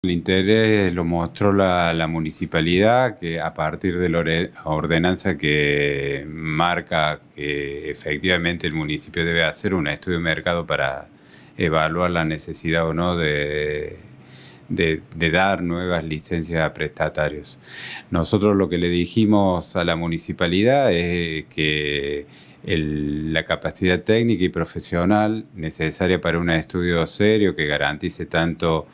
El interés lo mostró la, la, municipalidad, que a partir de la ordenanza que marca que efectivamente el municipio debe hacer un estudio de mercado para evaluar la necesidad o no de de, dar nuevas licencias a prestatarios. Nosotros lo que le dijimos a la municipalidad es eh, que la capacidad técnica y profesional necesaria para un estudio serio que garantice tanto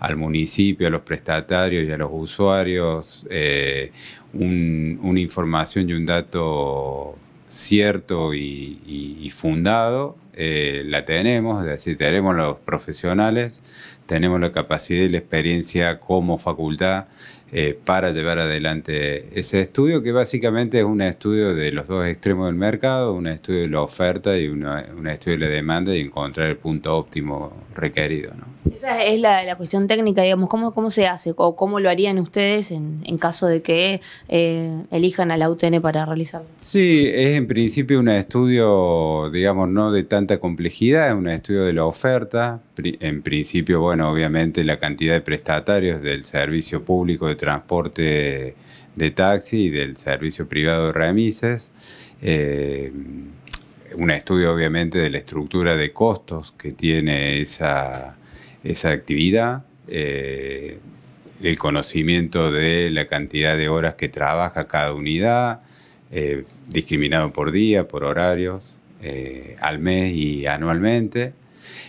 al municipio, a los prestatarios y a los usuarios eh, un, una información y un dato cierto y fundado eh, la tenemos, es decir, tenemos los profesionales, tenemos la capacidad y la experiencia como facultad eh, para llevar adelante ese estudio, que básicamente es un estudio de los dos extremos del mercado, un estudio de la oferta y un estudio de la demanda y encontrar el punto óptimo requerido. Esa es la, cuestión técnica, digamos, ¿cómo, cómo se hace o cómo lo harían ustedes en, caso de que eh, elijan a la UTN para realizarlo? Sí, es en principio un estudio, digamos, no de tan complejidad, es un estudio de la oferta. En principio, bueno, obviamente la cantidad de prestatarios del servicio público de transporte de taxi y del servicio privado de remises. Eh, un estudio, obviamente, de la estructura de costos que tiene esa, actividad. Eh, el conocimiento de la cantidad de horas que trabaja cada unidad, eh, discriminado por día, por horarios. Eh, al mes y anualmente.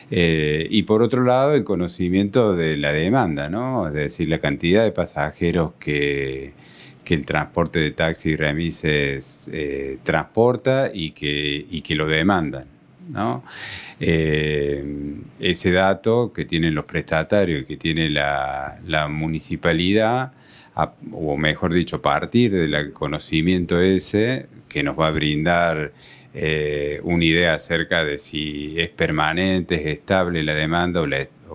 Eh, y por otro lado, el conocimiento de la demanda, Es decir, la cantidad de pasajeros que, el transporte de taxis y remises eh, transporta y que, y que lo demandan. ese dato que tienen los prestatarios y que tiene la, municipalidad, o mejor dicho, partir del conocimiento ese, que nos va a brindar eh, una idea acerca de si es permanente, es estable la demanda o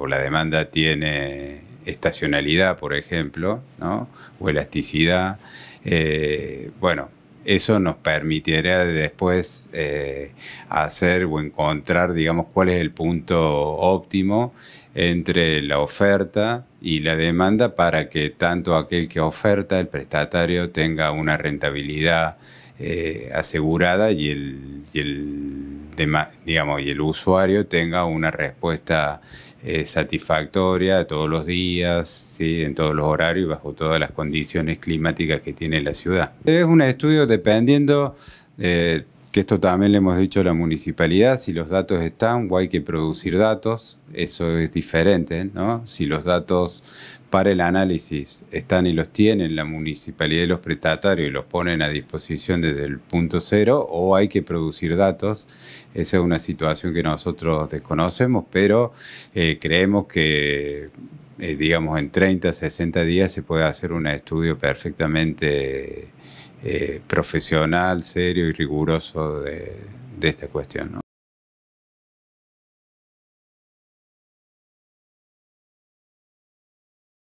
la, demanda tiene estacionalidad, por ejemplo, ¿no? o elasticidad. Eh, bueno, eso nos permitirá después eh, hacer o encontrar, digamos, cuál es el punto óptimo entre la oferta y la demanda para que tanto aquel que oferta, el prestatario, tenga una rentabilidad eh, asegurada y el, el digamos, y el usuario tenga una respuesta eh, satisfactoria todos los días, ¿sí? en todos los horarios bajo todas las condiciones climáticas que tiene la ciudad. Es un estudio dependiendo, eh, que esto también le hemos dicho a la municipalidad, si los datos están o hay que producir datos, eso es diferente, ¿no? Si los datos para el análisis están y los tienen la municipalidad y los prestatarios y los ponen a disposición desde el punto cero o hay que producir datos. Esa es una situación que nosotros desconocemos, pero eh, creemos que, eh, digamos, en 30, 60 días se puede hacer un estudio perfectamente eh, profesional, serio y riguroso de, esta cuestión.